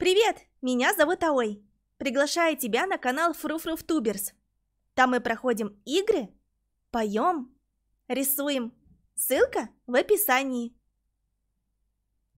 «Привет! Меня зовут Аой. Приглашаю тебя на канал Фруфруф Туберс. Там мы проходим игры, поем, рисуем. Ссылка в описании».